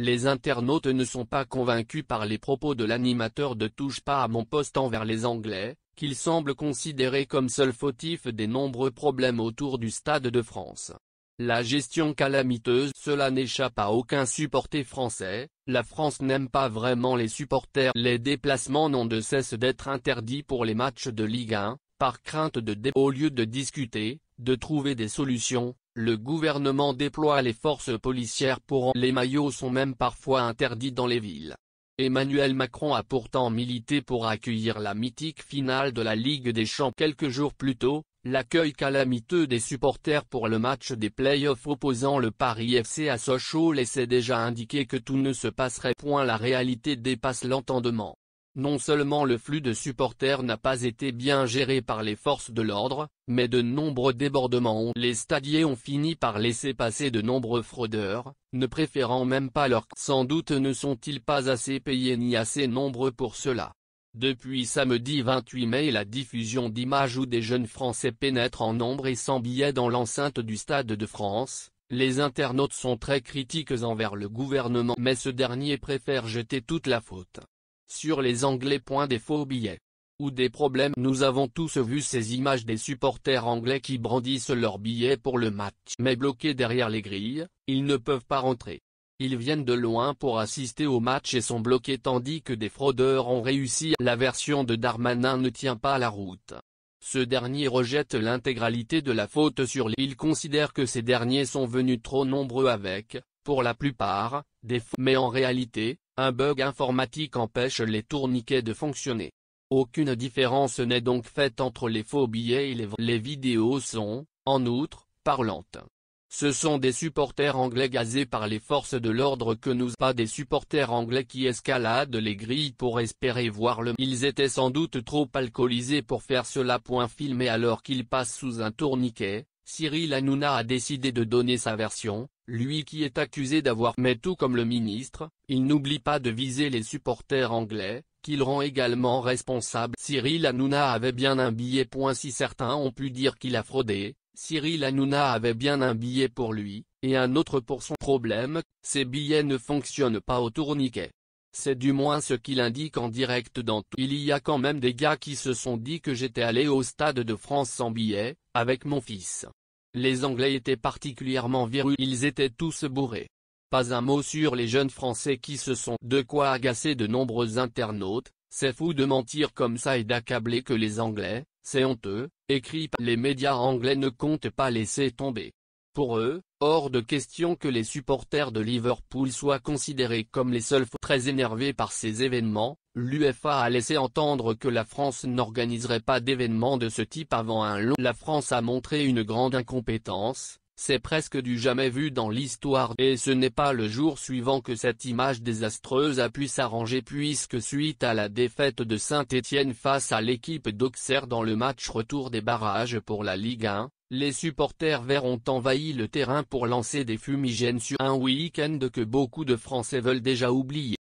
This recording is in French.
Les internautes ne sont pas convaincus par les propos de l'animateur de Touche pas à mon poste envers les Anglais, qu'il semble considérer comme seul fautif des nombreux problèmes autour du Stade de France. La gestion calamiteuse Cela n'échappe à aucun supporter français, la France n'aime pas vraiment les supporters. Les déplacements n'ont de cesse d'être interdits pour les matchs de Ligue 1, par crainte de dé Au lieu de discuter, de trouver des solutions, le gouvernement déploie les forces policières pour en... Les maillots sont même parfois interdits dans les villes. Emmanuel Macron a pourtant milité pour accueillir la mythique finale de la Ligue des Champs quelques jours plus tôt, l'accueil calamiteux des supporters pour le match des play-offs opposant le Paris FC à Sochaux laissait déjà indiquer que tout ne se passerait point la réalité dépasse l'entendement. Non seulement le flux de supporters n'a pas été bien géré par les forces de l'ordre, mais de nombreux débordements ont les stadiers ont fini par laisser passer de nombreux fraudeurs, ne préférant même pas leur sans doute ne sont-ils pas assez payés ni assez nombreux pour cela. Depuis samedi 28 mai la diffusion d'images où des jeunes Français pénètrent en nombre et sans billets dans l'enceinte du Stade de France, les internautes sont très critiques envers le gouvernement mais ce dernier préfère jeter toute la faute sur les Anglais. point Des faux billets. Ou des problèmes Nous avons tous vu ces images des supporters anglais qui brandissent leurs billets pour le match. Mais bloqués derrière les grilles, ils ne peuvent pas rentrer. Ils viennent de loin pour assister au match et sont bloqués tandis que des fraudeurs ont réussi. La version de Darmanin ne tient pas la route. Ce dernier rejette l'intégralité de la faute sur l'île. Il considère que ces derniers sont venus trop nombreux avec, pour la plupart, des faux. Mais en réalité, un bug informatique empêche les tourniquets de fonctionner. Aucune différence n'est donc faite entre les faux billets et les Les vidéos sont, en outre, parlantes. Ce sont des supporters anglais gazés par les forces de l'ordre que nous pas des supporters anglais qui escaladent les grilles pour espérer voir le Ils étaient sans doute trop alcoolisés pour faire cela. Point filmé alors qu'ils passent sous un tourniquet, Cyril Hanouna a décidé de donner sa version, lui qui est accusé d'avoir mais tout comme le ministre, il n'oublie pas de viser les supporters anglais, qu'il rend également responsable. Cyril Hanouna avait bien un billet. Point si certains ont pu dire qu'il a fraudé, Cyril Hanouna avait bien un billet pour lui, et un autre pour son problème, ses billets ne fonctionnent pas au tourniquet. C'est du moins ce qu'il indique en direct dans tout. Il y a quand même des gars qui se sont dit que j'étais allé au Stade de France sans billet, avec mon fils. Les Anglais étaient particulièrement virus, ils étaient tous bourrés. Pas un mot sur les jeunes Français qui se sont de quoi agacer de nombreux internautes, c'est fou de mentir comme ça et d'accabler que les Anglais, c'est honteux, écrit les médias anglais ne comptent pas laisser tomber. Pour eux, hors de question que les supporters de Liverpool soient considérés comme les seuls très énervés par ces événements, l'UFA a laissé entendre que la France n'organiserait pas d'événements de ce type avant un long. La France a montré une grande incompétence, c'est presque du jamais vu dans l'histoire et ce n'est pas le jour suivant que cette image désastreuse a pu s'arranger puisque suite à la défaite de Saint-Étienne face à l'équipe d'Auxerre dans le match retour des barrages pour la Ligue 1, les supporters verts ont envahi le terrain pour lancer des fumigènes sur un week-end que beaucoup de Français veulent déjà oublier.